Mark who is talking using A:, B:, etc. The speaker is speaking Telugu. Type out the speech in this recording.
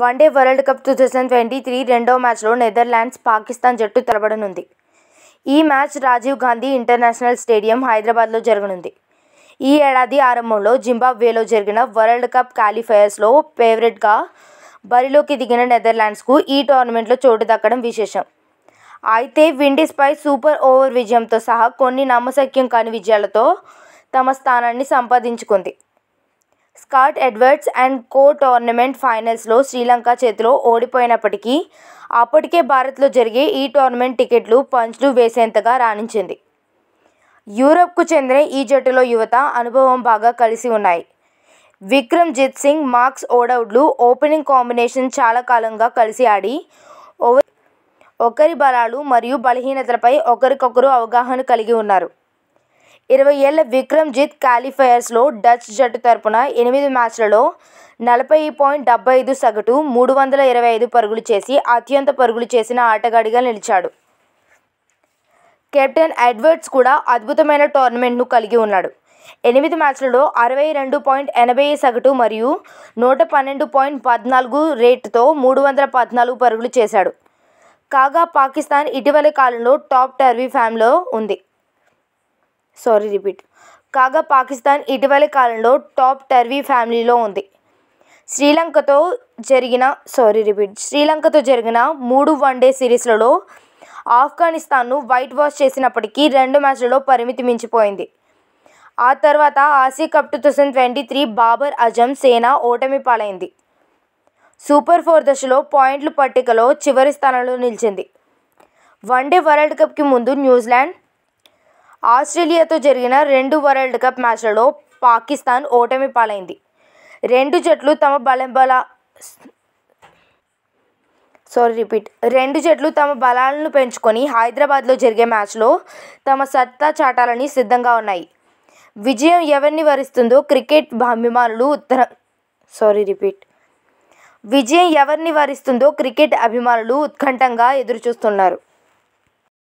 A: one day world cup two thousand twenty three రెండో మ్యాచ్లో నెదర్లాండ్స్ పాకిస్తాన్ జట్టు తలబడనుంది ఈ match Rajiv Gandhi international stadium హైదరాబాద్లో జరగనుంది ఈ ఏడాది ఆరంభంలో జింబాబ్వేలో జరిగిన వరల్డ్ కప్ క్వాలిఫైయర్స్లో ఫేవరెట్గా బరిలోకి దిగిన నెదర్లాండ్స్కు ఈ టోర్నమెంట్లో చోటు దక్కడం విశేషం అయితే విండీస్పై సూపర్ ఓవర్ విజయంతో సహా కొన్ని నమ్మశక్యం కాని విజయాలతో తమ స్థానాన్ని సంపాదించుకుంది Scott Edwards and co tournament ఫైనల్స్లో శ్రీలంక చేతిలో ఓడిపోయినప్పటికీ అప్పటికే భారత్లో జరిగే ఈ టోర్నమెంట్ టికెట్లు పంచ్లు వేసేంతగా రాణించింది యూరప్కు చెందిన ఈ జట్టులో యువత అనుభవం బాగా కలిసి ఉన్నాయి విక్రమ్జిత్ సింగ్ మార్క్స్ ఓడౌడ్లు ఓపెనింగ్ కాంబినేషన్ చాలా కాలంగా కలిసి ఆడి ఒకరి బలాలు మరియు బలహీనతలపై ఒకరికొకరు అవగాహన కలిగి ఉన్నారు ఇరవై ఏళ్ల విక్రమ్జిత్ క్వాలిఫైయర్స్లో డచ్ జట్టు తరపున ఎనిమిది మ్యాచ్లలో నలభై పాయింట్ డెబ్బై ఐదు సగటు మూడు వందల ఇరవై ఐదు పరుగులు చేసి అత్యంత పరుగులు చేసిన ఆటగాడిగా నిలిచాడు కెప్టెన్ ఎడ్వర్డ్స్ కూడా అద్భుతమైన టోర్నమెంట్ను కలిగి ఉన్నాడు ఎనిమిది మ్యాచ్లలో అరవై రెండు పాయింట్ ఎనభై సగటు మరియు నూట పన్నెండు పాయింట్ పద్నాలుగు రేటుతో మూడు వందల పద్నాలుగు పరుగులు చేశాడు కాగా పాకిస్తాన్ ఇటీవలి కాలంలో టాప్ టర్వీ ఫ్యామ్లో ఉంది సారీ రిపీట్ కాగా పాకిస్తాన్ ఇటీవలి కాలంలో టాప్ టర్వీ ఫ్యామిలీలో ఉంది శ్రీలంకతో జరిగిన సారీ రిపీట్ శ్రీలంకతో జరిగిన మూడు వన్డే సిరీస్లలో ఆఫ్ఘనిస్తాన్ను వైట్ వాష్ చేసినప్పటికీ రెండు మ్యాచ్లలో పరిమితి మించిపోయింది ఆ తర్వాత Asia cup two thousand twenty three Babar Azam సేనా ఓటమి పాలైంది సూపర్ ఫోర్ దశలో పాయింట్లు పట్టికలో చివరి స్థానంలో నిలిచింది వన్డే వరల్డ్ కప్కి ముందు న్యూజిలాండ్ ఆస్ట్రేలియాతో జరిగిన రెండు వరల్డ్ కప్ మ్యాచ్లలో పాకిస్తాన్ ఓటమి పాలైంది రెండు జట్లు తమ బలబల సారీ రిపీట్ రెండు జట్లు తమ బలాలను పెంచుకొని హైదరాబాద్లో జరిగే మ్యాచ్లో తమ సత్తా చాటాలని సిద్ధంగా ఉన్నాయి విజయం ఎవరిని వరిస్తుందో క్రికెట్ అభిమానులు ఉత్తర సారీ రిపీట్ విజయం ఎవరిని వరిస్తుందో క్రికెట్ అభిమానులు ఉత్కంఠంగా ఎదురుచూస్తున్నారు